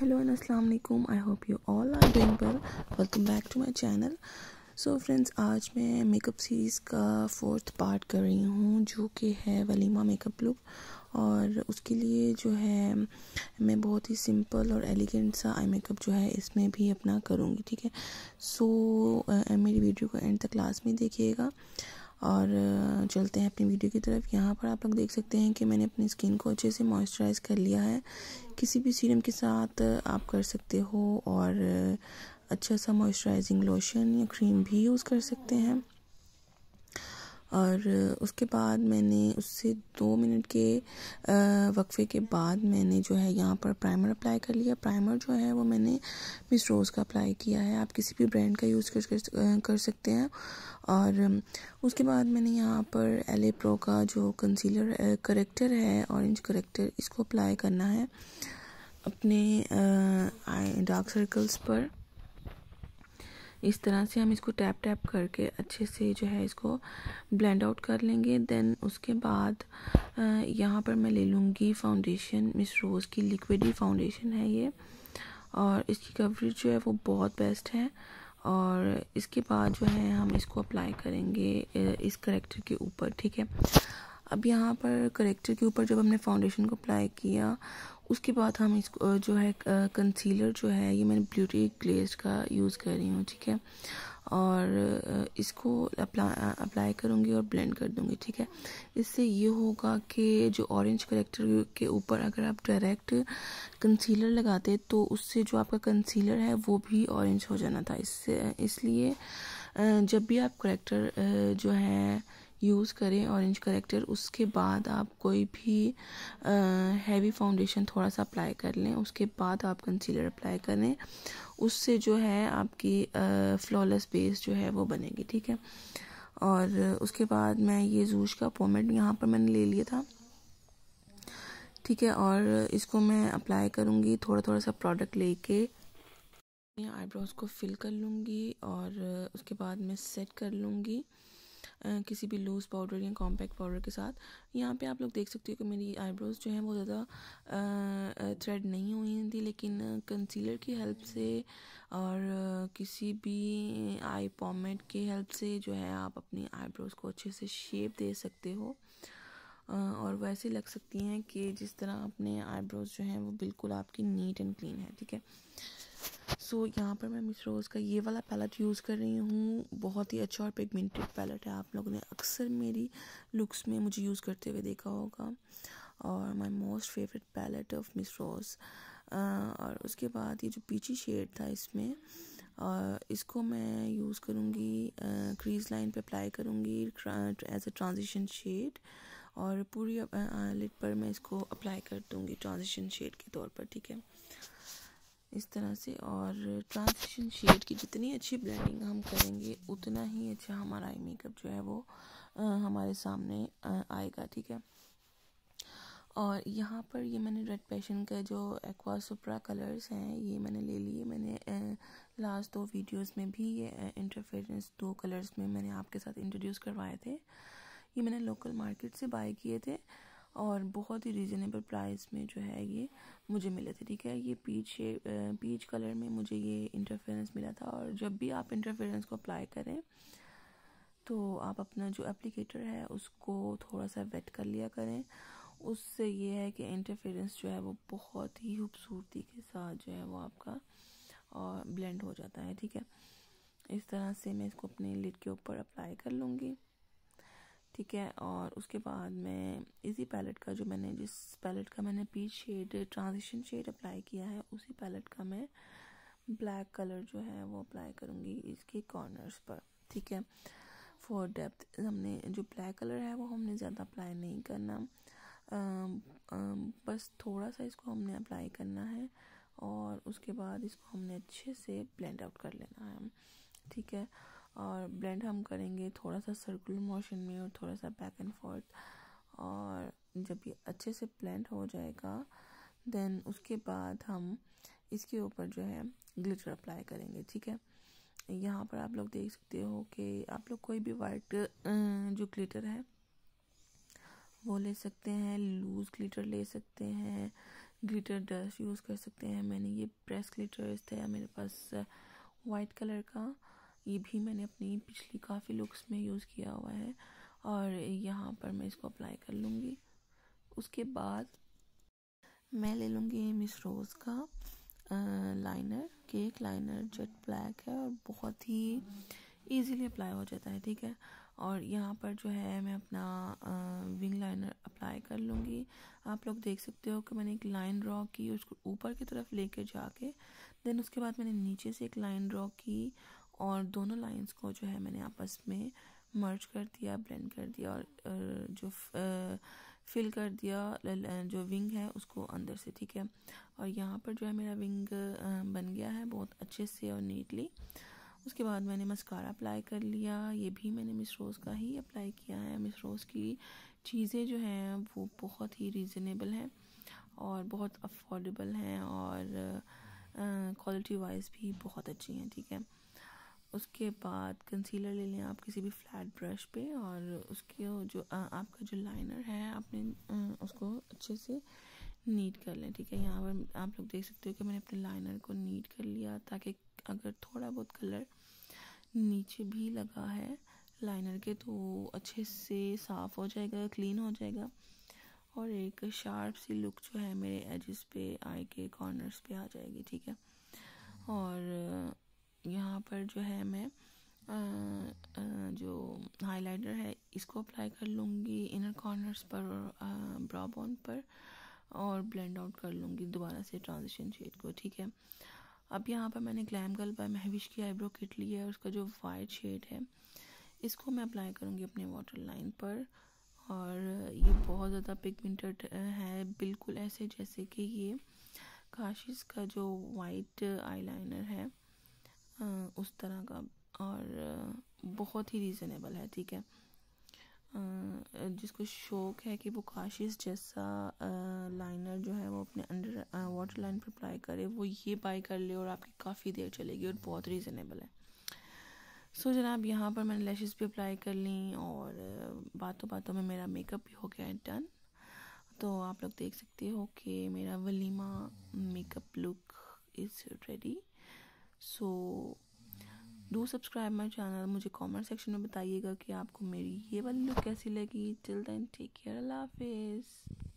hello and अस्सलाम वालेकुम I hope you all are doing well welcome back to my channel so friends आज मैं makeup series का fourth part कर रही हूँ जो कि है वलीमा मेकअप लुक और उसके लिए जो है मैं बहुत ही सिंपल और एलिगेंट सा आई मेकअप जो है इसमें भी अपना करूँगी ठीक है सो so, मेरी वीडियो को एंड तक लास्ट में देखिएगा और चलते हैं अपनी वीडियो की तरफ यहाँ पर आप लोग देख सकते हैं कि मैंने अपनी स्किन को अच्छे से मॉइस्चराइज़ कर लिया है किसी भी सीरम के साथ आप कर सकते हो और अच्छा सा मॉइस्चराइजिंग लोशन या क्रीम भी यूज़ कर सकते हैं और उसके बाद मैंने उससे दो मिनट के वक्फ़े के बाद मैंने जो है यहाँ पर प्राइमर अप्लाई कर लिया प्राइमर जो है वो मैंने मिस रोज़ का अप्लाई किया है आप किसी भी ब्रांड का यूज़ कर कर सकते हैं और उसके बाद मैंने यहाँ पर एल प्रो का जो कंसीलर करेक्टर है ऑरेंज करेक्टर इसको अप्लाई करना है अपने डार्क सर्कल्स पर इस तरह से हम इसको टैप टैप करके अच्छे से जो है इसको ब्लेंड आउट कर लेंगे देन उसके बाद यहाँ पर मैं ले लूँगी फाउंडेशन मिस रोज़ की लिक्विड ही फाउंडेशन है ये और इसकी कवरेज जो है वो बहुत बेस्ट है और इसके बाद जो है हम इसको अप्लाई करेंगे इस करेक्टर के ऊपर ठीक है अब यहाँ पर करेक्टर के ऊपर जब हमने फाउंडेशन को अप्लाई किया उसके बाद हम इसको जो है कंसीलर जो है ये मैंने ब्यूटी ग्लेज का यूज़ कर रही हूँ ठीक है और इसको अप्ला अप्लाई करूँगी और ब्लेंड कर दूँगी ठीक है इससे ये होगा कि जो ऑरेंज करेक्टर के ऊपर अगर आप डायरेक्ट कंसीलर लगाते तो उससे जो आपका कंसीलर है वो भी ऑरेंज हो जाना था इससे इसलिए जब भी आप करेक्टर जो है यूज़ करें ऑरेंज करेक्टर उसके बाद आप कोई भी हैवी फाउंडेशन थोड़ा सा अप्लाई कर लें उसके बाद आप कंसीलर अप्लाई करें उससे जो है आपकी फ्लॉलेस बेस जो है वो बनेगी ठीक है और उसके बाद मैं ये जूश का पोमेट यहाँ पर मैंने ले लिया था ठीक है और इसको मैं अप्लाई करूँगी थोड़ा थोड़ा सा प्रोडक्ट लेके आईब्रोज को फिल कर लूँगी और उसके बाद मैं सेट कर लूँगी किसी भी लूज़ पाउडर या कॉम्पैक्ट पाउडर के साथ यहाँ पे आप लोग देख सकते हो कि मेरी आईब्रोज़ जो हैं वो ज़्यादा थ्रेड नहीं हुई थी लेकिन कंसीलर की हेल्प से और किसी भी आई पॉमेट के हेल्प से जो है आप अपनी आईब्रोज़ को अच्छे से शेप दे सकते हो और वो ऐसी लग सकती हैं कि जिस तरह अपने आईब्रोज जो हैं वो बिल्कुल आपकी नीट एंड क्लीन है ठीक है सो so, यहाँ पर मैं मिस रोज़ का ये वाला पैलेट यूज़ कर रही हूँ बहुत ही अच्छा और पिगमेंटेड पैलेट है आप लोगों ने अक्सर मेरी लुक्स में मुझे यूज़ करते हुए देखा होगा और my most favourite palette of Miss Rose और उसके बाद ये जो पीची शेड था इसमें और इसको मैं यूज़ करूँगी क्रीज लाइन पे अप्लाई करूँगी एज ए ट्रांजिशन शेड और पूरी लिट पर मैं इसको अप्लाई कर दूँगी ट्रांजिशन शेड के तौर पर ठीक है इस तरह से और ट्रांजिशन शेड की जितनी अच्छी ब्लेंडिंग हम करेंगे उतना ही अच्छा हमारा आई मेकअप जो है वो आ, हमारे सामने आ, आएगा ठीक है और यहाँ पर ये मैंने रेड पैशन का जो एक्वा सुप्रा कलर्स हैं ये मैंने ले लिए मैंने लास्ट दो वीडियोस में भी ये इंटरफेरेंस दो कलर्स में मैंने आपके साथ इंट्रोड्यूस करवाए थे ये मैंने लोकल मार्केट से बाय किए थे और बहुत ही रिजनेबल प्राइस में जो है ये मुझे मिले थे ठीक है ये पीच पीच कलर में मुझे ये इंटरफेरेंस मिला था और जब भी आप इंटरफेरेंस को अप्लाई करें तो आप अपना जो एप्लीकेटर है उसको थोड़ा सा वेट कर लिया करें उससे ये है कि इंटरफेरेंस जो है वो बहुत ही खूबसूरती के साथ जो है वो आपका और ब्लेंड हो जाता है ठीक है इस तरह से मैं इसको अपने लिड के ऊपर अप्लाई कर लूँगी ठीक है और उसके बाद मैं इसी पैलेट का जो मैंने जिस पैलेट का मैंने peach shade transition shade apply किया है उसी पैलेट का मैं ब्लैक कलर जो है वो अप्लाई करूँगी इसके कॉर्नर्स पर ठीक है फॉर डेप्थ हमने जो ब्लैक कलर है वो हमने ज़्यादा अप्लाई नहीं करना आ, आ, बस थोड़ा सा इसको हमने अप्लाई करना है और उसके बाद इसको हमने अच्छे से ब्लेंड आउट कर लेना है ठीक है और ब्लेंड हम करेंगे थोड़ा सा सर्कुलर मोशन में और थोड़ा सा बैक एंड फोर्थ और जब ये अच्छे से ब्लेंड हो जाएगा देन उसके बाद हम इसके ऊपर जो है ग्लिटर अप्लाई करेंगे ठीक है यहाँ पर आप लोग देख सकते हो कि आप लोग कोई भी वाइट अं, जो ग्लिटर है वो ले सकते हैं लूज़ ग्लिटर ले सकते हैं ग्लिटर डस्ट यूज़ कर सकते हैं मैंने ये प्रेस ग्लिटर्स थे मेरे पास वाइट कलर का ये भी मैंने अपनी पिछली काफ़ी लुक्स में यूज़ किया हुआ है और यहाँ पर मैं इसको अप्लाई कर लूँगी उसके बाद मैं ले लूँगी मिस रोज़ का liner cake liner jet black है और बहुत ही इजीली अप्लाई हो जाता है ठीक है और यहाँ पर जो है मैं अपना आ, विंग लाइनर अप्लाई कर लूँगी आप लोग देख सकते हो कि मैंने एक लाइन ड्रॉ की उसको ऊपर की तरफ लेके जाके देन उसके बाद मैंने नीचे से एक लाइन ड्रॉ की और दोनों लाइंस को जो है मैंने आपस में मर्ज कर दिया ब्लेंड कर दिया और जो फिल कर दिया जो विंग है उसको अंदर से ठीक है और यहाँ पर जो है मेरा विंग बन गया है बहुत अच्छे से और नीटली उसके बाद मैंने मस्कारा अप्लाई कर लिया ये भी मैंने मिस रोज़ का ही अप्लाई किया है मिस रोज़ की चीज़ें जो हैं वो बहुत ही रीज़नेबल हैं और बहुत अफोर्डेबल हैं और क्वालिटी वाइज भी बहुत अच्छी हैं ठीक है उसके बाद कंसीलर ले लें आप किसी भी फ्लैट ब्रश पे और उसके जो आपका जो लाइनर है आपने उसको अच्छे से नीट कर लें ठीक है यहाँ पर आप लोग देख सकते हो कि मैंने अपने लाइनर को नीट कर लिया ताकि अगर थोड़ा बहुत कलर नीचे भी लगा है लाइनर के तो अच्छे से साफ़ हो जाएगा क्लीन हो जाएगा और एक शार्प सी लुक जो है मेरे एजिस पे आई के कॉर्नर्स पे आ जाएगी ठीक है और यहाँ पर जो है मैं आ, आ, जो हाइलाइटर है इसको अप्लाई कर लूँगी इनर कॉर्नर्स पर और ब्रा बॉन पर और ब्लेंड आउट कर लूँगी दोबारा से ट्रांजिशन शेड को ठीक है अब यहाँ पर मैंने ग्लैम गल बाय महविश की आईब्रो किट ली है उसका जो वाइट शेड है इसको मैं अप्लाई करूँगी अपने वाटर लाइन पर और ये बहुत ज़्यादा पिगमेंटेड है बिल्कुल ऐसे जैसे कि ये काशिश का जो वाइट आईलाइनर है उस तरह का और बहुत ही रीज़नेबल है ठीक है जिसको शौक़ है कि वो काशिश जैसा लाइनर जो है वो अपने अंडर वाटर लाइन पर अप्लाई करे वो ये बाई कर ले और आपकी काफ़ी देर चलेगी और बहुत रीज़नेबल है सो जनाब यहाँ पर मैंने लैशेस भी अप्लाई कर ली और बातों बातों में मेरा मेकअप भी हो गया है डन तो आप लोग देख सकते हो कि मेरा वलीमा makeup look is ready so do subscribe my channel मुझे कॉमेंट सेक्शन में बताइएगा कि आपको मेरी ये वाली लुक कैसी लगी चिल देन टेक केयर अल्लाह हाफिज़